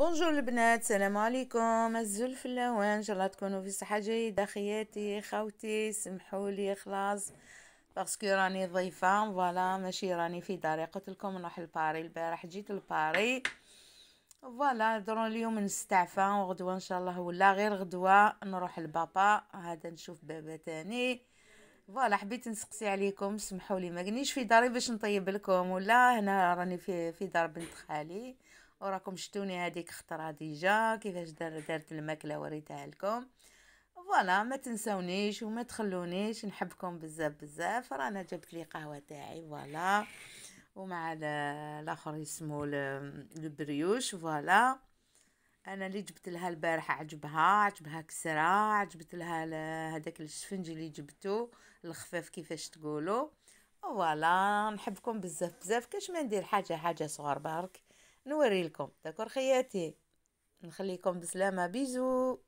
بونجور البنات السلام عليكم في اللوان ان شاء الله تكونوا في صحه جيده خياتي خوتي سمحوا لي خلاص باسكو راني ضيفه فوالا ماشي راني في داري قلت لكم نروح لباري البارح جيت لباري فوالا درون اليوم نستعفى وغدوه ان شاء الله ولا غير غدوه نروح لبابا هذا نشوف بابا تاني فوالا حبيت نسقسي عليكم سمحوا لي ما في داري باش نطيب لكم ولا هنا راني في في دار بنت خالي وراكم شتوني هذيك خطره ديجا كيفاش دار دارت الماكله وريتها لكم فوالا ما تنسونيش وما تخلونيش نحبكم بزاف بزاف رانا جبت لي قهوه تاعي فوالا ومع الاخر يسمو البريوش فوالا انا اللي جبت لها البارحه عجبها عجبها كسره عجبت لها هذاك الشفنج اللي جبتو الخفاف كيفاش تقولوا فوالا نحبكم بزاف بزاف كاش ما ندير حاجه حاجه صغار بارك نوري لكم داكور خياتي نخليكم بسلامه بيزو